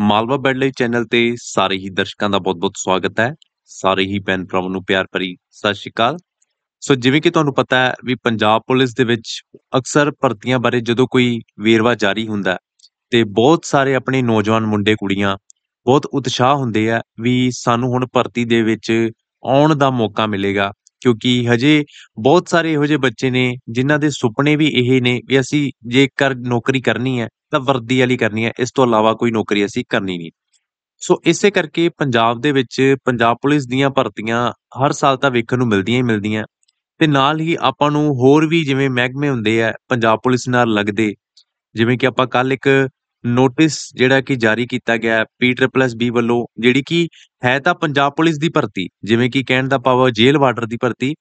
Malwa bed ਲਈ channel ਤੇ ਸਾਰੇ ਹੀ ਦਰਸ਼ਕਾਂ ਦਾ ਬਹੁਤ-ਬਹੁਤ ਸਵਾਗਤ ਹੈ ਸਾਰੇ ਹੀ ਪੈਨ ਭਰਾਵਾਂ ਨੂੰ ਪਿਆਰ ਭਰੀ ਸਤਿ ਸ਼੍ਰੀ ਅਕਾਲ ਸੋ ਜਿਵੇਂ ਕਿ ਤੁਹਾਨੂੰ ਪਤਾ ਹੈ ਵੀ ਪੰਜਾਬ ਪੁਲਿਸ ਦੇ ਵਿੱਚ ਅਕਸਰ ਭਰਤੀਆਂ ਬਾਰੇ ਜਦੋਂ ਕੋਈ ਵੇਰਵਾ ਜਾਰੀ ਹੁੰਦਾ ਤੇ ਬਹੁਤ ਸਾਰੇ ਆਪਣੇ ਨੌਜਵਾਨ ਮੁੰਡੇ ਕੁੜੀਆਂ ਬਹੁਤ ਉਤਸ਼ਾਹ ਹੁੰਦੇ ਆ ਵੀ ਸਾਨੂੰ ਹੁਣ ਭਰਤੀ ਦੇ ਵਿੱਚ ਆਉਣ ਦਾ ਮੌਕਾ ਮਿਲੇਗਾ ਕਿਉਂਕਿ ਹਜੇ ਬਹੁਤ ਸਾਰੇ ਇਹੋ ਜਿਹੇ ਬੱਚੇ ਨੇ ਜਿਨ੍ਹਾਂ ਦੇ ਸੁਪਨੇ ਵੀ ਇਹ ਨੇ ਵੀ ਅਸੀਂ ਜੇ ਕਰ ਨੌਕਰੀ ਕਰਨੀ ਹੈ ਤਾਂ ਵਰਦੀ ਵਾਲੀ ਕਰਨੀ ਹੈ ਇਸ ਤੋਂ ਇਲਾਵਾ ਕੋਈ ਨੌਕਰੀ ਅਸੀਂ ਕਰਨੀ ਨਹੀਂ ਸੋ ਇਸੇ ਕਰਕੇ ਪੰਜਾਬ ਦੇ ਵਿੱਚ ਪੰਜਾਬ ਪੁਲਿਸ ਦੀਆਂ ਭਰਤੀਆਂ ਹਰ ਸਾਲ ਤਾਂ ਵੇਖਣ ਨੂੰ ਮਿਲਦੀਆਂ ਹੀ ਮਿਲਦੀਆਂ ਤੇ ਨਾਲ ਹੀ ਆਪਾਂ ਨੂੰ ਹੋਰ ਵੀ ਜਿਵੇਂ ਮਹਿਕਮੇ ਹੁੰਦੇ ਆ ਪੰਜਾਬ ਪੁਲਿਸ ਨਾਲ ਲੱਗਦੇ ਜਿਵੇਂ ਕਿ ਆਪਾਂ ਕੱਲ ਇੱਕ ਨੋਟਿਸ ਜਿਹੜਾ ਕਿ ਜਾਰੀ ਕੀਤਾ ਗਿਆ ਹੈ ਬੀ ਵੱਲੋਂ ਜਿਹੜੀ ਕਿ ਹੈ ਤਾਂ ਪੰਜਾਬ ਪੁਲਿਸ ਦੀ ਭਰਤੀ ਜਿਵੇਂ ਕਿ ਕਹਿਣ ਦਾ ਭਾਵ ਜੇਲ੍ਹ ਵਾਰਡਰ ਦੀ ਭਰਤੀ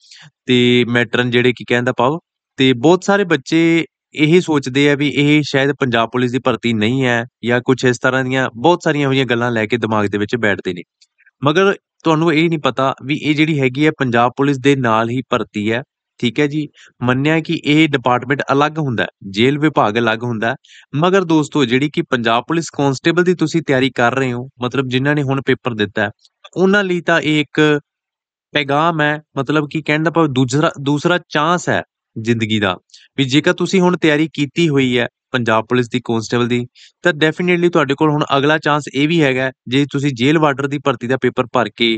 ਤੇ ਮੈਟਰਨ ਜਿਹੜੇ ਕਿ ਕਹਿਣ ਦਾ ਭਾਵ ਤੇ ਬਹੁਤ ਸਾਰੇ ਬੱਚੇ ਇਹ ਸੋਚਦੇ ਆ ਵੀ ਇਹ ਸ਼ਾਇਦ ਪੰਜਾਬ ਪੁਲਿਸ ਦੀ ਭਰਤੀ ਨਹੀਂ ਹੈ ਜਾਂ ਕੁਝ ਇਸ ਤਰ੍ਹਾਂ ਦੀਆਂ ਬਹੁਤ ਸਾਰੀਆਂ ਹੋਈਆਂ ਗੱਲਾਂ ਲੈ ਕੇ ਦਿਮਾਗ ਦੇ ਵਿੱਚ ਬੈਠਦੇ ਨੇ ਮਗਰ ਤੁਹਾਨੂੰ ਇਹ ਨਹੀਂ ਪਤਾ ਵੀ ਇਹ ਜਿਹੜੀ ਹੈਗੀ ਹੈ ਪੰਜਾਬ ਪੁਲਿਸ ਦੇ ਨਾਲ ਹੀ ਭਰਤੀ ਹੈ ਠੀਕ ਹੈ ਜੀ ਮੰਨਿਆ ਕਿ ਇਹ ਡਿਪਾਰਟਮੈਂਟ ਅਲੱਗ ਹੁੰਦਾ ਹੈ ਜੇਲ੍ਹ ਵਿਭਾਗ ਅਲੱਗ ਹੁੰਦਾ ਹੈ ਮਗਰ ਦੋਸਤੋ ਜਿਹੜੀ ਕਿ ਪੰਜਾਬ ਪੁਲਿਸ ਕਾਂਸਟੇਬਲ ਦੀ ਤੁਸੀਂ ਤਿਆਰੀ ਕਰ ਰਹੇ ਹੋ ਮਤਲਬ ਜਿਨ੍ਹਾਂ ਨੇ ਹੁਣ ਪੇਪਰ ਦਿੱਤਾ ਹੈ ਉਹਨਾਂ ਲਈ ਤਾਂ ਇਹ ਇੱਕ ਪੈਗਾਮ ਹੈ ਮਤਲਬ ਕਿ ਕਹਿਣ ਦਾ ਭਾਵ ਦੂਸਰਾ ਦੂਸਰਾ ਚਾਂਸ ਹੈ ਜ਼ਿੰਦਗੀ ਦਾ ਵੀ ਜੇਕਰ ਤੁਸੀਂ ਹੁਣ ਤਿਆਰੀ ਕੀਤੀ ਹੋਈ ਹੈ ਪੰਜਾਬ ਪੁਲਿਸ ਦੀ ਕਾਂਸਟੇਬਲ ਦੀ ਤਾਂ ਡੈਫੀਨਿਟਲੀ ਤੁਹਾਡੇ ਕੋਲ ਹੁਣ ਅਗਲਾ ਚਾਂਸ ਇਹ ਵੀ ਹੈਗਾ ਜੇ ਤੁਸੀਂ ਜੇਲ੍ਹ ਵਾਰਡਰ ਦੀ ਭਰਤੀ ਦਾ ਪੇਪਰ ਭਰ ਕੇ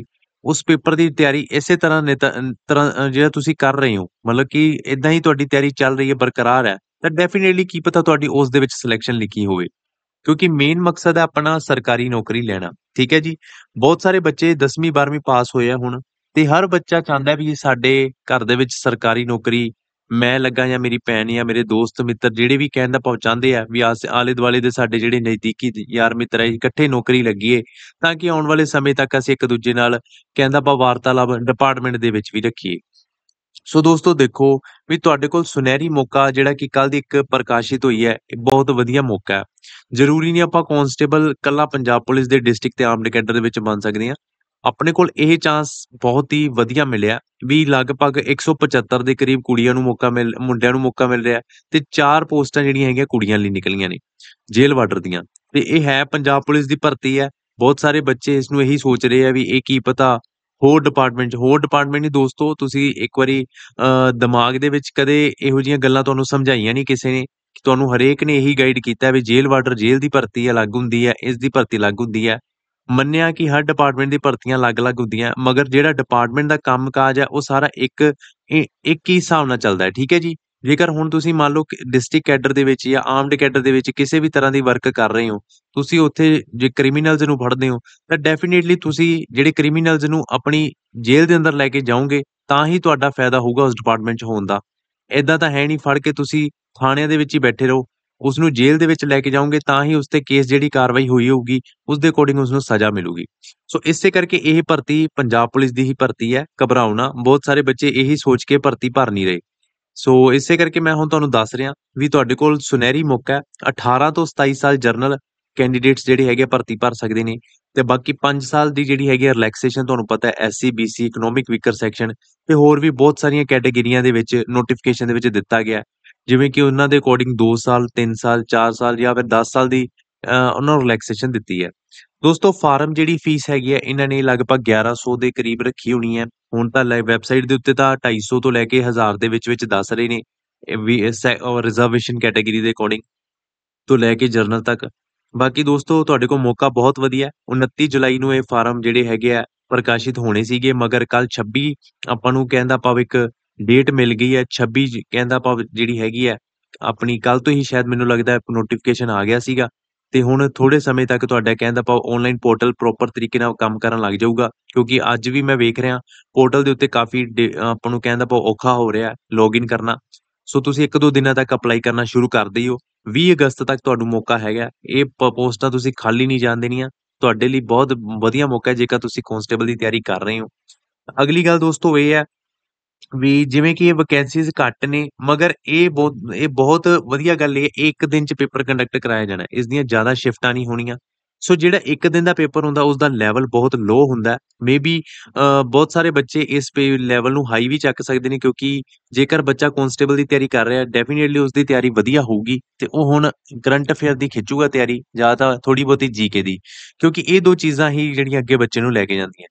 ਉਸ ਪੇਪਰ ਦੀ ਤਿਆਰੀ ਇਸੇ ਤਰ੍ਹਾਂ ਜਿਹੜਾ ਤੁਸੀਂ ਕਰ ਰਹੇ ਹੋ ਮਤਲਬ ਕਿ ਇਦਾਂ ਹੀ ਤੁਹਾਡੀ ਤਿਆਰੀ ਚੱਲ ਰਹੀ ਹੈ ਬਰਕਰਾਰ ਹੈ ਤਾਂ ਡੈਫੀਨਿਟਲੀ ਕੀ ਪਤਾ ਤੁਹਾਡੀ ਉਸ ਦੇ ਵਿੱਚ ਸਿਲੈਕਸ਼ਨ ਲਿਖੀ ਹੋਵੇ ਕਿਉਂਕਿ ਮੇਨ ਮਕਸਦ ਹੈ ਆਪਣਾ ਸਰਕਾਰੀ ਨੌਕਰੀ ਲੈਣਾ ਠੀਕ ਹੈ ਜੀ ਬਹੁਤ ਸਾਰੇ ਬੱਚੇ 10ਵੀਂ 12ਵੀਂ ਪਾਸ ਹੋਏ ਆ ਹੁਣ ਤੇ ਹਰ ਬੱਚਾ ਚਾਹੁੰਦਾ ਵੀ ਸਾਡੇ ਘਰ ਦੇ ਵਿੱਚ ਸਰਕਾਰੀ ਨੌਕਰੀ ਮੈਂ ਲੱਗਾ ਜਾਂ ਮੇਰੀ ਭੈਣ ਜਾਂ ਮੇਰੇ ਦੋਸਤ ਮਿੱਤਰ ਜਿਹੜੇ ਵੀ ਕਹਿੰਦਾ ਪਹੁੰਚਾਉਂਦੇ ਆ ਵੀ ਆਸ ਆਲੇ ਦੁਆਲੇ ਦੇ ਸਾਡੇ ਜਿਹੜੇ ਨਜ਼ਦੀਕੀ ਯਾਰ ਮਿੱਤਰ ਆ ਇਕੱਠੇ ਨੌਕਰੀ ਲੱਗੀਏ ਤਾਂ ਕਿ ਆਉਣ ਵਾਲੇ ਸਮੇਂ ਤੱਕ ਅਸੀਂ ਇੱਕ ਦੂਜੇ ਨਾਲ ਕਹਿੰਦਾ ਪਾ ਵਾਰਤਾਲਾਪ ਡਿਪਾਰਟਮੈਂਟ ਦੇ ਵਿੱਚ ਵੀ ਰੱਖੀਏ ਸੋ ਦੋਸਤੋ ਦੇਖੋ ਵੀ ਤੁਹਾਡੇ ਕੋਲ ਸੁਨਹਿਰੀ ਮੌਕਾ ਜਿਹੜਾ ਕਿ ਕੱਲ ਦੀ ਇੱਕ ਪ੍ਰਕਾਸ਼ਿਤ ਹੋਈ ਹੈ ਇਹ ਬਹੁਤ ਵਧੀਆ ਮੌਕਾ ਹੈ ਜ਼ਰੂਰੀ ਨਹੀਂ ਆਪਾਂ ਕਾਂਸਟੇਬਲ ਕੱਲਾ ਪੰਜਾਬ ਪੁਲਿਸ ਦੇ ਡਿਸਟ੍ਰਿਕਟ ਤੇ ਆਰਮਡ ਕੈਡਰ ਦੇ ਵਿੱਚ ਬਣ ਸਕਦੇ ਆ ਆਪਣੇ ਕੋਲ ਇਹ ਚਾਂਸ ਬਹੁਤ ਹੀ ਵਧੀਆ ਮਿਲਿਆ ਵੀ ਲਗਭਗ 175 ਦੇ ਕਰੀਬ ਕੁੜੀਆਂ ਨੂੰ ਮੌਕਾ ਮਿਲ ਮੁੰਡਿਆਂ ਨੂੰ ਮੌਕਾ ਮਿਲ ਰਿਹਾ ਤੇ ਚਾਰ ਪੋਸਟਾਂ ਜਿਹੜੀਆਂ ਹੈਗੀਆਂ ਕੁੜੀਆਂ ਲਈ ਨਿਕਲੀਆਂ ਨੇ ਜੇਲ੍ਹ ਵਾਰਡਰ ਦੀਆਂ ਤੇ ਇਹ ਹੈ ਪੰਜਾਬ ਪੁਲਿਸ ਦੀ ਭਰਤੀ ਹੈ ਬਹੁਤ ਸਾਰੇ ਬੱਚੇ ਇਸ ਨੂੰ ਇਹੀ ਸੋਚ ਰਹੇ ਆ ਵੀ ਇਹ ਕੀ ਪਤਾ ਹੋਰ ਡਿਪਾਰਟਮੈਂਟ ਹੋਰ ਡਿਪਾਰਟਮੈਂਟ ਨਹੀਂ ਦੋਸਤੋ ਤੁਸੀਂ ਇੱਕ ਵਾਰੀ ਦਿਮਾਗ ਦੇ ਵਿੱਚ ਕਦੇ ਇਹੋ ਜੀਆਂ ਗੱਲਾਂ ਤੁਹਾਨੂੰ ਸਮਝਾਈਆਂ ਨਹੀਂ ਕਿਸੇ ਨੇ ਤੁਹਾਨੂੰ ਹਰੇਕ ਨੇ ਇਹੀ ਗਾਈਡ ਕੀਤਾ ਵੀ ਜੇਲ੍ਹ ਵਾਰਡਰ ਜੇਲ੍ਹ ਦੀ ਭਰਤੀ ਅਲੱਗ ਹੁੰਦੀ ਹੈ ਇਸ ਦੀ ਭਰਤੀ ਅਲੱਗ ਹੁੰਦੀ ਹੈ ਮੰਨਿਆ ਕਿ ਹਰ ਡਿਪਾਰਟਮੈਂਟ ਦੀ ਭਰਤੀਆਂ ਅਲੱਗ-ਅਲੱਗ ਹੁੰਦੀਆਂ ਮਗਰ ਜਿਹੜਾ ਡਿਪਾਰਟਮੈਂਟ ਦਾ ਕੰਮਕਾਜ ਹੈ ਉਹ ਸਾਰਾ ਇੱਕ ਇੱਕ ਹੀ ਹਿਸਾਬ ਨਾਲ ਚੱਲਦਾ ਹੈ ਠੀਕ ਹੈ ਜੀ ਜੇਕਰ ਹੁਣ ਤੁਸੀਂ ਮੰਨ ਲਓ ਕਿ ਡਿਸਟ੍ਰਿਕਟ ਕੈਡਰ ਦੇ ਵਿੱਚ ਜਾਂ ਆਰਮਡ ਕੈਡਰ ਦੇ ਵਿੱਚ ਕਿਸੇ ਵੀ ਤਰ੍ਹਾਂ ਦੀ ਵਰਕ ਕਰ ਰਹੇ ਹੋ ਤੁਸੀਂ ਉੱਥੇ ਜੇ ਕ੍ਰਿਮੀਨਲਜ਼ ਨੂੰ ਫੜਦੇ ਹੋ ਤਾਂ ਡੈਫੀਨੇਟਲੀ ਤੁਸੀਂ ਜਿਹੜੇ ਕ੍ਰਿਮੀਨਲਜ਼ ਨੂੰ ਆਪਣੀ ਜੇਲ੍ਹ ਦੇ ਅੰਦਰ ਲੈ ਕੇ ਜਾਓਗੇ ਤਾਂ ਹੀ ਤੁਹਾਡਾ ਫਾਇਦਾ ਹੋਊਗਾ ਉਸ ਡਿਪਾਰਟਮੈਂਟ 'ਚ ਹੋਣ ਦਾ ਐਦਾਂ ਤਾਂ ਹੈ ਨਹੀਂ ਫੜ ਕੇ ਤੁਸੀਂ ਥਾਣਿਆਂ ਦੇ ਵਿੱਚ ਹੀ ਬੈਠੇ ਰਹੋ ਉਸ ਨੂੰ ਜੇਲ੍ਹ ਦੇ ਵਿੱਚ ਲੈ ਕੇ ਜਾਓਗੇ ਤਾਂ ਹੀ ਉਸ ਤੇ ਕੇਸ ਜਿਹੜੀ ਕਾਰਵਾਈ ਹੋਈ ਹੋਊਗੀ ਉਸ ਦੇ ਅਕੋਰਡਿੰਗ ਉਸ ਨੂੰ ਸਜ਼ਾ ਮਿਲੂਗੀ ਸੋ ਇਸੇ ਕਰਕੇ ਇਹ ਭਰਤੀ ਪੰਜਾਬ ਪੁਲਿਸ ਦੀ ਹੀ ਭਰਤੀ ਹੈ ਘਬਰਾਉਣਾ ਬਹੁਤ ਸਾਰੇ ਬੱਚੇ ਇਹੀ ਸੋਚ ਕੇ ਭਰਤੀ ਭਰ ਨਹੀਂ ਰਹੇ ਸੋ ਇਸੇ ਕਰਕੇ ਮੈਂ ਹੁਣ ਤੁਹਾਨੂੰ ਦੱਸ ਰਿਹਾ ਵੀ ਤੁਹਾਡੇ ਕੋਲ ਸੁਨਹਿਰੀ ਮੌਕਾ ਹੈ 18 ਤੋਂ 27 ਸਾਲ ਜਰਨਲ ਕੈਂਡੀਡੇਟਸ ਜਿਹੜੇ ਹੈਗੇ ਭਰਤੀ ਭਰ ਸਕਦੇ ਨੇ ਤੇ ਬਾਕੀ 5 ਸਾਲ ਦੀ ਜਿਹੜੀ ਹੈਗੀ ਰਿਲੈਕਸੇਸ਼ਨ ਤੁਹਾਨੂੰ ਪਤਾ ਹੈ SC BC economic weaker section ਤੇ ਹੋਰ ਵੀ ਬਹੁਤ ਸਾਰੀਆਂ ਕੈਟਾਗਰੀਆਂ ਦੇ ਵਿੱਚ ਨੋਟੀਫਿਕੇਸ਼ਨ ਦੇ ਵਿੱਚ ਦਿੱਤਾ ਗਿਆ ਜਿਵੇਂ ਕਿ ਉਹਨਾਂ ਦੇ ਅਕੋਰਡਿੰਗ 2 ਸਾਲ 3 ਸਾਲ 4 ਸਾਲ ਜਾਂ ਫਿਰ 10 ਸਾਲ ਦੀ ਉਹਨਾਂ ਨੂੰ ਰਿਲੈਕਸੇਸ਼ਨ ਦਿੱਤੀ ਹੈ ਦੋਸਤੋ ਫਾਰਮ ਜਿਹੜੀ ਫੀਸ ਹੈਗੀ ਹੈ ਇਹਨਾਂ ਨੇ ਲਗਭਗ 1100 ਦੇ ਕਰੀਬ ਰੱਖੀ ਹੋਣੀ ਹੈ ਹੁਣ ਤਾਂ ਵੈਬਸਾਈਟ ਦੇ ਉੱਤੇ ਤਾਂ 250 ਤੋਂ ਲੈ ਕੇ 1000 ਦੇ ਵਿੱਚ ਵਿੱਚ ਦੱਸ ਰਹੇ ਨੇ ਵੀ ਰਿਜ਼ਰਵੇਸ਼ਨ ਕੈਟਾਗਰੀ ਦੇ ਅਕੋਰਡਿੰਗ ਤੋਂ ਲੈ ਕੇ ਜਰਨਲ ਤੱਕ ਬਾਕੀ ਦੋਸਤੋ ਤੁਹਾਡੇ ਕੋਲ ਮੌਕਾ ਬਹੁਤ ਵਧੀਆ 29 ਜੁਲਾਈ ਨੂੰ ਇਹ ਫਾਰਮ ਜਿਹੜੇ ਹੈਗੇ ਆ ਪ੍ਰਕਾਸ਼ਿਤ ਹੋਣੇ ਸੀਗੇ ਮਗਰ ਕੱਲ 26 ਆਪਾਂ ਨੂੰ ਕਹਿੰਦਾ ਆਪਾਂ ਇੱਕ ਡੇਟ ਮਿਲ ਗਈ ਹੈ 26 ਕਹਿੰਦਾ ਆਪਾਂ ਜਿਹੜੀ ਹੈਗੀ ਹੈ ਆਪਣੀ ਕੱਲ ਤੋਂ ਹੀ ਸ਼ਾਇਦ ਮੈਨੂੰ ਲੱਗਦਾ ਹੈ ਨੋਟੀਫਿਕੇਸ਼ਨ ਆ ਗਿਆ ਸੀਗਾ ਤੇ ਹੁਣ ਥੋੜੇ ਸਮੇਂ ਤੱਕ ਤੁਹਾਡਾ ਕਹਿੰਦਾ ਆਪਾਂ ਆਨਲਾਈਨ ਪੋਰਟਲ ਪ੍ਰੋਪਰ ਤਰੀਕੇ ਨਾਲ ਕੰਮ ਕਰਨ ਲੱਗ ਜਾਊਗਾ ਕਿਉਂਕਿ ਅੱਜ ਵੀ ਮੈਂ ਵੇਖ ਰਿਹਾ ਪੋਰਟਲ ਦੇ ਉੱਤੇ ਕਾਫੀ ਆਪਾਂ ਨੂੰ ਕਹਿੰਦਾ ਆਪਾਂ ਔਖਾ ਹੋ ਰਿਹਾ ਲੌਗਇਨ ਕਰਨਾ ਸੋ ਤੁਸੀਂ ਇੱਕ ਦੋ ਦਿਨਾਂ ਤੱਕ ਅਪਲਾਈ ਕਰਨਾ ਸ਼ੁਰੂ ਕਰ ਦਿਓ 20 ਅਗਸਤ ਤੱਕ ਤੁਹਾਨੂੰ ਮੌਕਾ ਹੈਗਾ ਇਹ ਪੋਸਟਾਂ ਤੁਸੀਂ ਖਾਲੀ ਨਹੀਂ ਜਾਣ ਦੇਣੀਆਂ ਤੁਹਾਡੇ ਲਈ ਬਹੁਤ ਵਧੀਆ ਮੌਕਾ ਹੈ ਜੇਕਰ ਤੁਸੀਂ ਕਨਸਟੇਬਲ ਦੀ ਤਿਆਰੀ ਕਰ ਰਹੇ ਹੋ ਅਗਲੀ ਗੱਲ ਦੋਸਤੋ ਇਹ ਹੈ ਵੀ ਜਿਵੇਂ ਕਿ ਇਹ ਵੈਕੈਂਸੀਜ਼ ਘੱਟ ਨੇ ਮਗਰ ਇਹ ਬਹੁਤ ਇਹ ਬਹੁਤ ਵਧੀਆ ਗੱਲ ਹੈ ਇੱਕ ਦਿਨ 'ਚ ਪੇਪਰ ਕੰਡਕਟ ਕਰਾਇਆ ਜਾਣਾ ਇਸ ਦੀਆਂ ਜ਼ਿਆਦਾ ਸ਼ਿਫਟਾਂ ਨਹੀਂ ਹੋਣੀਆਂ ਸੋ ਜਿਹੜਾ ਇੱਕ ਦਿਨ ਦਾ ਪੇਪਰ ਹੁੰਦਾ ਉਸ ਦਾ ਲੈਵਲ ਬਹੁਤ ਲੋ ਹੁੰਦਾ ਮੇਬੀ ਬਹੁਤ ਸਾਰੇ ਬੱਚੇ ਇਸ ਪੇ ਲੈਵਲ ਨੂੰ ਹਾਈ ਵੀ ਚੱਕ ਸਕਦੇ ਨੇ ਕਿਉਂਕਿ ਜੇਕਰ ਬੱਚਾ ਕਨਸਟੇਬਲ ਦੀ ਤਿਆਰੀ ਕਰ ਰਿਹਾ ਡੈਫੀਨਿਟਲੀ ਉਸ ਦੀ ਤਿਆਰੀ ਵਧੀਆ ਹੋਊਗੀ ਤੇ ਉਹ ਹੁਣ ਕਰੰਟ ਅਫੇਅਰ ਦੀ ਖਿੱਚੂਗਾ ਤਿਆਰੀ ਜਾਂ ਤਾਂ ਥੋੜੀ ਬਹੁਤੀ ਜੀਕੇ ਦੀ ਕਿਉਂਕਿ ਇਹ ਦੋ ਚੀਜ਼ਾਂ ਹੀ ਜਿਹੜੀਆਂ ਅੱਗੇ ਬੱਚੇ ਨੂੰ ਲੈ ਕੇ ਜਾਂਦੀਆਂ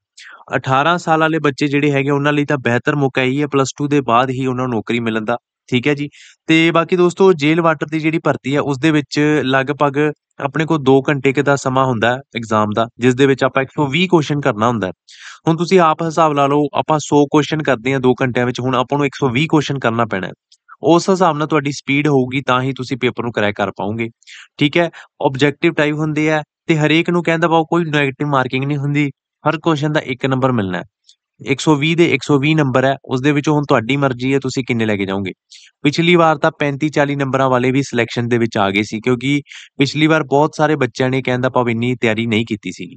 18 ਸਾਲ ਵਾਲੇ ਬੱਚੇ ਜਿਹੜੇ ਹੈਗੇ ਉਹਨਾਂ ਲਈ ਤਾਂ ਬਿਹਤਰ ਮੌਕਾ ਹੀ ਹੈ ਪਲੱਸ 2 ਦੇ ਬਾਅਦ ਹੀ ਉਹਨਾਂ ਨੂੰ ਨੌਕਰੀ ਮਿਲਣ ਦਾ ਠੀਕ ਹੈ ਜੀ ਤੇ ਬਾਕੀ ਦੋਸਤੋ ਜੇਲ੍ਹ ਵਾਟਰ ਦੀ ਜਿਹੜੀ ਭਰਤੀ ਹੈ ਉਸ ਦੇ ਵਿੱਚ ਲਗਭਗ ਆਪਣੇ ਕੋਲ 2 ਘੰਟੇ ਦਾ ਸਮਾਂ ਹੁੰਦਾ ਹੈ ਐਗਜ਼ਾਮ ਦਾ ਜਿਸ ਦੇ ਵਿੱਚ ਆਪਾਂ 120 ਕੁਐਸਚਨ ਕਰਨਾ ਹੁੰਦਾ ਹੁਣ ਤੁਸੀਂ ਆਪ ਹਿਸਾਬ ਲਾ ਲਓ ਆਪਾਂ 100 ਕੁਐਸਚਨ ਕਰਦੇ ਹਾਂ 2 ਘੰਟਿਆਂ ਵਿੱਚ ਹੁਣ ਆਪਾਂ ਨੂੰ 120 ਕੁਐਸਚਨ ਕਰਨਾ ਪੈਣਾ ਉਸ ਹਿਸਾਬ ਨਾਲ ਤੁਹਾਡੀ ਸਪੀਡ ਹੋਊਗੀ ਤਾਂ ਹੀ ਤੁਸੀਂ ਪੇਪਰ ਨੂੰ ਕਰੈਕ ਕਰ ਪਾਓਗੇ ਠੀਕ ਹੈ ਆਬਜੈਕਟਿਵ ਟਾਈਪ ਹੁੰਦੇ ਆ ਤੇ ਹਰੇਕ ਨੂੰ ਕਹਿੰਦਾ ਬਾਓ ਕੋਈ ਨੈਗੇਟਿਵ ਮਾਰਕਿੰਗ ਨਹੀਂ ਹੁੰਦੀ ਹਰ ਕੁਐਸਚਨ ਦਾ 1 ਨੰਬਰ ਮਿਲਣਾ ਹੈ 120 ਦੇ 120 ਨੰਬਰ ਹੈ ਉਸ ਦੇ ਵਿੱਚੋਂ ਹੁਣ ਤੁਹਾਡੀ ਮਰਜ਼ੀ ਹੈ ਤੁਸੀਂ ਕਿੰਨੇ ਲੈ ਕੇ ਜਾਓਗੇ ਪਿਛਲੀ ਵਾਰ ਤਾਂ 35 40 ਨੰਬਰਾਂ ਵਾਲੇ ਵੀ ਸਿਲੈਕਸ਼ਨ ਦੇ ਵਿੱਚ ਆ ਗਏ ਸੀ ਕਿਉਂਕਿ ਪਿਛਲੀ ਵਾਰ ਬਹੁਤ ਸਾਰੇ ਬੱਚਿਆਂ ਨੇ ਕਹਿੰਦਾ ਪਾਵ ਇੰਨੀ ਤਿਆਰੀ ਨਹੀਂ ਕੀਤੀ ਸੀ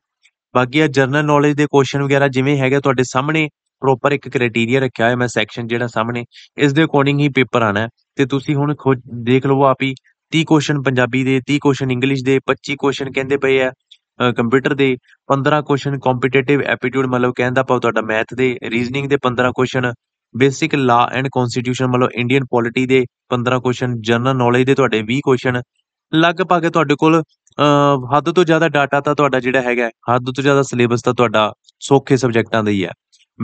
ਬਾਕੀ ਆ ਜਰਨਲ ਨੌਲੇਜ ਦੇ ਕੁਐਸਚਨ ਵਗੈਰਾ ਜਿਵੇਂ ਹੈਗੇ ਤੁਹਾਡੇ ਸਾਹਮਣੇ ਪ੍ਰੋਪਰ ਇੱਕ ਕ੍ਰਾਈਟੇਰੀਆ ਰੱਖਿਆ ਹੋਇਆ ਮੈਂ ਸੈਕਸ਼ਨ ਜਿਹੜਾ ਸਾਹਮਣੇ ਇਸ ਦੇ ਅਕੋਰਡਿੰਗ ਹੀ ਪੇਪਰ ਆਣਾ ਤੇ ਤੁਸੀਂ ਹੁਣ ਦੇਖ ਲਵੋ ਆਪੀ 30 ਕੁਐਸਚਨ ਪੰਜਾਬੀ ਦੇ 30 ਕੁਐਸਚਨ ਇੰਗਲਿਸ਼ ਦੇ 25 ਕੁਐਸਚਨ ਕਹਿੰਦੇ ਪਏ ਆ ਕੰਪਿਊਟਰ ਦੇ 15 ਕੁਐਸਚਨ ਕੰਪੀਟੀਟਿਵ ਐਪਟੀਟਿਊਡ ਮਤਲਬ ਕਹਿੰਦਾ ਪਾਉ ਤੁਹਾਡਾ ਮੈਥ ਦੇ ਰੀਜ਼ਨਿੰਗ ਦੇ 15 question basic law and constitution ਮਤਲਬ ਇੰਡੀਅਨ ਪੋਲਿਟੀ ਦੇ 15 ਕੁਐਸਚਨ ਜਨਰਲ ਨੌਲੇਜ ਦੇ ਤੁਹਾਡੇ 20 ਕੁਐਸਚਨ ਲਗਭਗ ਤੁਹਾਡੇ ਕੋਲ ਹੱਦ ਤੋਂ ਜ਼ਿਆਦਾ ਡਾਟਾ ਤਾਂ ਤੁਹਾਡਾ ਜਿਹੜਾ ਹੈਗਾ ਹੱਦ ਤੋਂ ਜ਼ਿਆਦਾ ਸਿਲੇਬਸ ਤਾਂ ਤੁਹਾਡਾ ਸੌਖੇ ਸਬਜੈਕਟਾਂ ਦਾ ਹੀ ਹੈ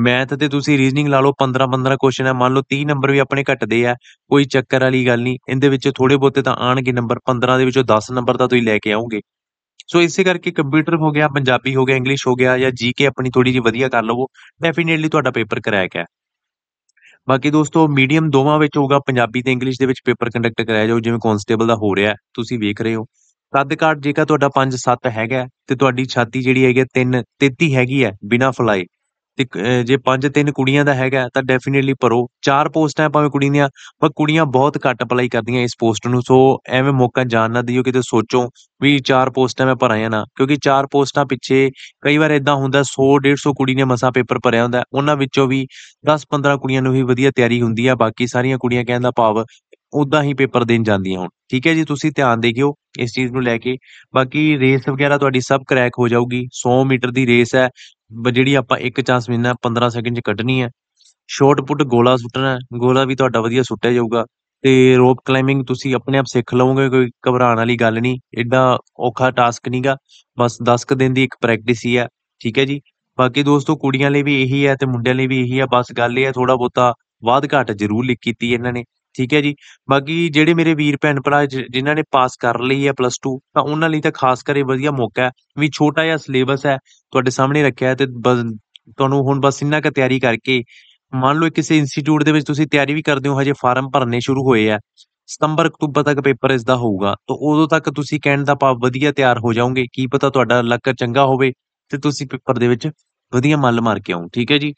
ਮੈਥ ਤੇ ਤੁਸੀਂ ਰੀਜ਼ਨਿੰਗ ਲਾ ਲਓ 15 15 ਕੁਐਸਚਨ ਹੈ ਮੰਨ ਲਓ 30 ਨੰਬਰ ਵੀ ਆਪਣੇ ਘਟਦੇ ਆ ਕੋਈ ਚੱਕਰ ਵਾਲੀ ਗੱਲ ਨਹੀਂ ਇਹਦੇ ਵਿੱਚ ਥੋੜੇ ਬੋਤੇ ਤਾਂ ਆਣਗੇ ਨੰਬਰ 15 ਦੇ ਵਿੱਚੋਂ 10 ਨੰਬਰ ਤਾਂ ਤੁਸੀਂ ਲੈ ਕੇ ਆਓਗੇ ਸੋ ਇਸੇ ਕਰਕੇ ਕੰਪਿਊਟਰ ਹੋ ਗਿਆ ਪੰਜਾਬੀ ਹੋ ਗਿਆ ਇੰਗਲਿਸ਼ ਹੋ ਗਿਆ ਜਾਂ ਜੀਕੇ ਆਪਣੀ ਥੋੜੀ ਜਿਹੀ ਵਧੀਆ ਕਰ ਲਵੋ ਡੈਫੀਨਿਟਲੀ ਤੁਹਾਡਾ ਪੇਪਰ ਕਰੈਕ ਹੈ ਬਾਕੀ ਦੋਸਤੋ ਮੀਡੀਅਮ ਦੋਵਾਂ ਵਿੱਚ ਹੋਊਗਾ ਪੰਜਾਬੀ ਤੇ ਇੰਗਲਿਸ਼ ਦੇ ਵਿੱਚ ਪੇਪਰ ਕੰਡਕਟ ਕਰਾਇਆ ਜਾਊ ਜਿਵੇਂ ਕਨਸਟੇਬਲ ਦਾ ਹੋ ਰਿਹਾ ਤੁਸੀਂ ਵੇਖ ਰਹੇ ਹੋ ਕੱਦ ਕਾਰਡ ਜੇਕਰ ਤੁਹਾਡਾ 5 7 ਹੈਗਾ ਤੇ ਤੁਹਾਡੀ ਛਾਤੀ ਜਿਹੜੀ ਹੈਗੀ 3 33 ਹੈਗੀ ਹੈ ਬਿਨਾ ਫਲਾਈ ਤੇ ਜੇ 5-3 ਕੁੜੀਆਂ ਦਾ ਹੈਗਾ ਤਾਂ ਡੈਫੀਨਿਟਲੀ ਭਰੋ 4 ਪੋਸਟਾਂ ਹੈ ਭਾਵੇਂ ਕੁੜੀ ਦੀਆਂ ਪਰ ਕੁੜੀਆਂ ਬਹੁਤ ਘੱਟ ਅਪਲਾਈ ਕਰਦੀਆਂ ਇਸ ਪੋਸਟ ਨੂੰ ਸੋ ਐਵੇਂ ਮੌਕਾ ਜਾਣ ਨਾ ਦਿਓ ਕਿਤੇ ਸੋਚੋ ਵੀ 4 ਪੋਸਟਾਂ ਮੈਂ ਭਰਾਂ ਜਾਂ ਨਾ ਕਿਉਂਕਿ 4 ਪੋਸਟਾਂ ਪਿੱਛੇ ਕਈ ਵਾਰ ਇਦਾਂ ਹੁੰਦਾ 100 150 ਕੁੜੀ ਨੇ ਮਸਾਂ ਪੇਪਰ ਭਰਿਆ ਹੁੰਦਾ ਉਹਨਾਂ ਵਿੱਚੋਂ ਵੀ 10-15 ਕੁੜੀਆਂ ਨੂੰ ਹੀ ਵਧੀਆ ਤਿਆਰੀ ਹੁੰਦੀ ਆ ਬਾਕੀ ਸਾਰੀਆਂ ਕੁੜੀਆਂ ਕਹਿੰਦਾ ਭਾਵ ਉਦਾਂ ਹੀ ਪੇਪਰ ਦੇਣ ਜਾਂਦੀਆਂ ਹੁਣ ਠੀਕ ਹੈ ਜੀ ਤੁਸੀਂ ਧਿਆਨ ਦੇਈਓ ਇਸ ਚੀਜ਼ ਨੂੰ ਲੈ ਕੇ ਬਾਕੀ ਰੇਸ ਵਗੈਰਾ ਤੁਹਾਡੀ ਸਭ ਕ੍ਰੈਕ ਹੋ ਜਾਊਗੀ 100 ਮੀਟਰ ਦੀ ਰੇਸ ਹੈ ਜਿਹੜੀ ਆਪਾਂ ਇੱਕ ਚਾਂਸ ਮਿਲਣਾ 15 ਸੈਕਿੰਡ ਚ ਕੱਢਣੀ ਹੈ ਸ਼ਾਰਟ ਪੁੱਟ ਗੋਲਾ ਸੁੱਟਣਾ ਹੈ ਗੋਲਾ ਵੀ ਤੁਹਾਡਾ ਵਧੀਆ ਸੁੱਟਿਆ ਜਾਊਗਾ ਤੇ ਰੋਪ ਕਲਾਈਮਿੰਗ ਤੁਸੀਂ ਆਪਣੇ ਆਪ ਸਿੱਖ ਲਵੋਗੇ ਕੋਈ ਘਬਰਾਣ ਵਾਲੀ ਗੱਲ ਨਹੀਂ ਐਡਾ ਔਖਾ ਟਾਸਕ ਨਹੀਂਗਾ ਬਸ 10 ਕ ਦਿਨ ਦੀ ਇੱਕ ਪ੍ਰੈਕਟਿਸ ਹੀ ਹੈ ਠੀਕ ਹੈ ਜੀ ਬਾਕੀ ਦੋਸਤੋ ਕੁੜੀਆਂ ਲਈ ਵੀ ਇਹੀ ਹੈ ਤੇ ਮੁੰਡਿਆਂ ਲਈ ਵੀ ਇਹੀ ਹੈ ਬਸ ਗੱਲ ਇਹ ਹੈ ਥੋੜਾ ਬੋਤਾ ਵਾਧ ਘਾਟ ਜ਼ਰੂਰ ਲਿਖ ਕੀਤੀ ਇਹਨਾਂ ਨੇ ਠੀਕ ਹੈ ਜੀ ਬਾਕੀ ਜਿਹੜੇ ਮੇਰੇ ਵੀਰ ਭੈਣ ਭਰਾ ਜਿਨ੍ਹਾਂ ਨੇ ਪਾਸ ਕਰ ਲਈ ਹੈ ਪਲੱਸ 2 ਤਾਂ ਉਹਨਾਂ ਲਈ ਤਾਂ ਖਾਸ ਕਰੇ ਵਧੀਆ ਮੌਕਾ ਹੈ ਵੀ ਛੋਟਾ ਜਿਹਾ ਸਿਲੇਬਸ ਹੈ ਤੁਹਾਡੇ ਸਾਹਮਣੇ ਰੱਖਿਆ ਹੈ ਤੇ ਤੁਹਾਨੂੰ ਹੁਣ ਬਸ ਇੰਨਾ ਕਾ ਤਿਆਰੀ ਕਰਕੇ ਮੰਨ ਲਓ ਕਿਸੇ ਇੰਸਟੀਚਿਊਟ ਦੇ ਵਿੱਚ ਤੁਸੀਂ ਤਿਆਰੀ ਵੀ ਕਰਦੇ ਹੋ ਹਜੇ ਫਾਰਮ ਭਰਨੇ ਸ਼ੁਰੂ ਹੋਏ ਆ ਸਤੰਬਰ ਅਕਤੂਬਰ ਤੱਕ ਪੇਪਰ ਇਸ ਦਾ ਹੋਊਗਾ ਤਾਂ ਉਦੋਂ ਤੱਕ ਤੁਸੀਂ ਕਹਿਣ ਦਾ ਭਾਵ ਵਧੀਆ ਤਿਆਰ ਹੋ ਜਾਓਗੇ ਕੀ ਪਤਾ ਤੁਹਾਡਾ ਲੱਕਰ ਚੰਗਾ ਹੋਵੇ ਤੇ ਤੁਸੀਂ ਪੇਪਰ ਦੇ ਵਿੱਚ ਵਧੀਆ ਮੱਲ ਮਾਰ ਕੇ ਆਓ ਠੀਕ ਹੈ ਜੀ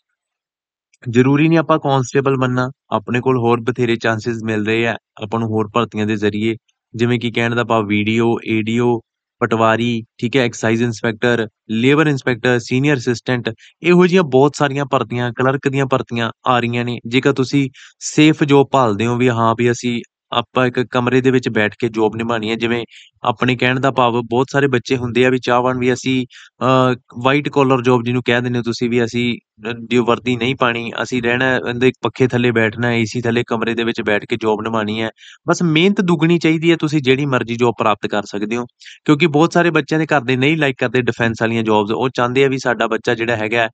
ਜ਼ਰੂਰੀ ਨਹੀਂ ਆਪਾਂ ਕਾਂਸਟੇਬਲ ਬੰਨਾ ਆਪਣੇ ਕੋਲ ਹੋਰ ਬਥੇਰੇ ਚਾਂਸਸ ਮਿਲ ਰਹੇ ਆ ਆਪਾਂ ਨੂੰ ਹੋਰ ਭਰਤੀਆਂ ਦੇ ਜ਼ਰੀਏ ਜਿਵੇਂ ਕਿ ਕਹਿਣ ਦਾ ਭਾਵ ਵੀਡੀਓ ਏਡੀਓ ਪਟਵਾਰੀ ਠੀਕ ਹੈ excise inspector labour inspector senior assistant ਇਹੋ ਜਿਹੀਆਂ ਬਹੁਤ ਸਾਰੀਆਂ ਭਰਤੀਆਂ ਕਲਰਕ ਦੀਆਂ ਭਰਤੀਆਂ ਆ ਰਹੀਆਂ ਨੇ ਜੇਕਰ ਤੁਸੀਂ ਸੇਫ ਜੋਬ ਭਾਲਦੇ ਹੋ ਵੀ ਹਾਂ ਵੀ ਅਸੀਂ ਆਪਾਂ ਇੱਕ ਕਮਰੇ ਦੇ ਵਿੱਚ ਬੈਠ ਕੇ ਜੋਬ ਨਿਭਾਣੀ ਹੈ ਜਿਵੇਂ ਆਪਣੇ ਕਹਿਣ ਦਾ ਭਾਵ ਬਹੁਤ ਸਾਰੇ ਬੱਚੇ ਹੁੰਦੇ ਆ ਵੀ ਚਾਹਵਾਨ ਵੀ ਅਸੀਂ ਵਾਈਟ ਕਾਲਰ ਜੋਬ ਜਿਹਨੂੰ ਕਹਿ ਦਿੰਦੇ ਹੋ ਤੁਸੀਂ ਵੀ ਅਸੀਂ ਦੀ ਵਰਦੀ ਨਹੀਂ ਪਾਣੀ ਅਸੀਂ ਰਹਿਣਾ ਇਹਦੇ ਪੱਖੇ ਥੱਲੇ ਬੈਠਣਾ ਏਸੀ ਥੱਲੇ ਕਮਰੇ ਦੇ ਵਿੱਚ ਬੈਠ ਕੇ ਜੋਬ ਨਿਭਾਣੀ ਹੈ ਬਸ ਮਿਹਨਤ ਦੁੱਗਣੀ ਚਾਹੀਦੀ ਹੈ ਤੁਸੀਂ ਜਿਹੜੀ ਮਰਜ਼ੀ ਜੋਬ ਪ੍ਰਾਪਤ ਕਰ ਸਕਦੇ ਹੋ ਕਿਉਂਕਿ ਬਹੁਤ ਸਾਰੇ ਬੱਚਿਆਂ ਦੇ ਘਰ ਦੇ ਨਹੀਂ ਲਾਈਕ ਕਰਦੇ ਡਿਫੈਂਸ ਵਾਲੀਆਂ ਜੌਬਸ ਉਹ ਚਾਹੁੰਦੇ ਆ ਵੀ ਸਾਡਾ ਬੱਚਾ ਜਿਹੜਾ ਹੈਗਾ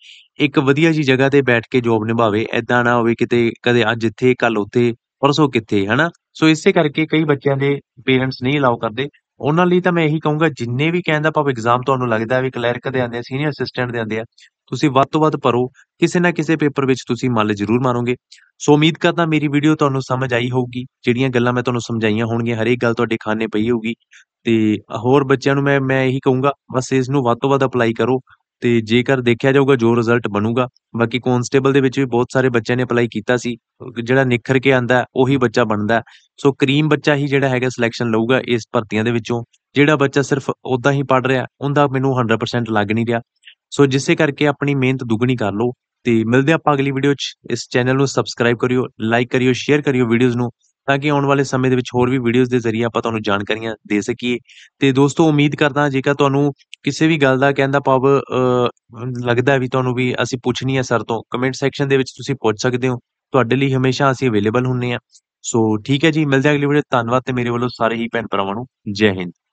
ਇੱਕ ਵਧੀਆ ਜੀ ਜਗ੍ਹਾ ਤੇ ਬੈਠ ਕੇ ਜੋਬ ਨਿਭਾਵੇ ਐਦਾਂ ਨਾ ਹੋਵੇ ਕਿਤੇ ਕਦੇ ਅੱਜ ਇੱਥੇ ਕੱਲ ਉੱਥੇ ਪਰਸੋਂ ਕਿੱਥੇ ਹਨਾ ਸੋ ਇਸੇ ਕਰਕੇ ਕਈ ਬੱਚਿਆਂ ਦੇ ਪੇਰੈਂਟਸ ਨਹੀਂ ਅਲਾਉ ਕਰਦੇ ਉਹਨਾਂ ਲਈ ਤਾਂ ਮੈਂ ਇਹੀ ਕਹੂੰਗਾ ਜਿੰਨੇ ਵੀ ਕਹਿੰਦਾ ਪਾਪ ਐਗਜ਼ਾਮ ਤੁਹਾਨੂੰ ਲੱਗਦਾ ਵੀ ਕਲਰਕ ਦੇ ਆਉਂਦੇ ਆ ਸੀਨੀਅਰ ਅਸਿਸਟੈਂਟ ਦੇ ਆਉਂਦੇ ਆ ਤੁਸੀਂ ਵੱਧ ਤੋਂ ਵੱਧ ਭਰੋ ਕਿਸੇ ਨਾ ਕਿਸੇ ਪੇਪਰ ਵਿੱਚ ਤੁਸੀਂ ਮੱਲ ਜ਼ਰੂਰ ਮਾਰੋਗੇ ਸੋ ਉਮੀਦ ਕਰਦਾ ਮੇਰੀ ਵੀਡੀਓ ਤੁਹਾਨੂੰ ਸਮਝ ਆਈ ਹੋਊਗੀ ਜਿਹੜੀਆਂ ਗੱਲਾਂ ਮੈਂ ਤੁਹਾਨੂੰ ਸਮਝਾਈਆਂ ਹੋਣਗੀਆਂ ਹਰੇਕ ਗੱਲ ਤੁਹਾਡੇ ਖਾਨੇ ਪਈ ਹੋਊਗੀ ਤੇ ਹੋਰ ਬੱਚਿਆਂ ਨੂੰ ਮੈਂ ਮੈਂ ਇਹੀ ਕਹੂੰਗਾ ਬਸ ਇਸ ਨੂੰ ਵੱਧ ਤੋਂ ਵੱਧ ਅਪਲਾਈ ਕਰੋ ਤੇ ਜੇਕਰ ਦੇਖਿਆ ਜਾਊਗਾ ਜੋ ਰਿਜ਼ਲਟ ਬਣੂਗਾ ਬਾਕੀ ਕਨਸਟੇਬਲ ਦੇ ਵਿੱਚ ਵੀ ਬਹੁਤ ਸਾਰੇ ਬੱਚਿਆਂ ਨੇ ਅਪਲਾਈ ਕੀਤਾ ਸੀ ਜਿਹੜਾ ਨਿਖਰ ਕੇ ਆਂਦਾ ਉਹੀ ਬੱਚਾ ਬਣਦਾ ਸੋ ਕਰੀਮ ਬੱਚਾ ਹੀ ਜਿਹੜਾ ਹੈਗਾ ਸਿਲੈਕਸ਼ਨ ਲਊਗਾ ਇਸ ਭਰਤੀਆਂ ਦੇ ਵਿੱਚੋਂ ਜਿਹੜਾ ਬੱਚਾ ਸਿਰਫ ਉਦਾਂ ਹੀ ਪੜ ਰਿਹਾ ਉਹਦਾ ਮੈਨੂੰ 100% ਲੱਗ ਨਹੀਂ ਰਿਹਾ ਸੋ ਜਿਸੇ ਕਰਕੇ ਆਪਣੀ ਮਿਹਨਤ ਦੁੱਗਣੀ ਕਰ ਲਓ ਤੇ ਮਿਲਦੇ ਆਪਾਂ ਅਗਲੀ ਵੀਡੀਓ 'ਚ ਇਸ ਚੈਨਲ ਨੂੰ ਸਬਸਕ੍ਰਾਈਬ ਕਰਿਓ ਲਾਈਕ ਕਰਿਓ ਸ਼ੇਅਰ ਕਰਿਓ ਵੀਡੀਓਜ਼ ਨੂੰ ਤਾਂ ਕਿ ਆਉਣ ਵਾਲੇ ਸਮੇਂ ਦੇ ਵਿੱਚ ਹੋਰ ਵੀ ਵੀਡੀਓਜ਼ ਦੇ ਜ਼ਰੀਏ ਆਪਾਂ ਤੁਹਾਨੂੰ ਜਾਣਕਾਰੀਆਂ ਦੇ ਸਕੀਏ ਤੇ ਦੋਸਤੋ ਉਮੀਦ ਕਰਦਾ ਜੇਕਰ ਤੁਹਾਨੂੰ ਕਿਸੇ ਵੀ ਗੱਲ ਦਾ ਕਹਿੰਦਾ ਪਵ ਲੱਗਦਾ ਵੀ ਤੁਹਾਨੂੰ ਵੀ ਅਸੀਂ ਪੁੱਛਣੀ ਹੈ ਸਰ ਤੋਂ ਕਮੈਂਟ ਸੈਕਸ਼ਨ ਦੇ ਵਿੱਚ ਤੁਸੀਂ ਪੁੱਛ ਸਕਦੇ ਹੋ ਤੁਹਾਡੇ ਲਈ ਹਮੇਸ਼ਾ ਅਸੀਂ ਅਵੇਲੇਬਲ ਹੁੰਨੇ ਆ ਸੋ ਠੀਕ ਹੈ ਜੀ ਮਿਲਦੇ ਆ ਅਗਲੀ ਵੀਡੀਓ ਧੰਨਵਾਦ ਤੇ ਮੇਰੇ ਵੱਲੋਂ ਸਾਰੇ ਹੀ ਭੈਣ ਭਰਾਵਾਂ ਨੂੰ ਜੈ ਹਿੰਦ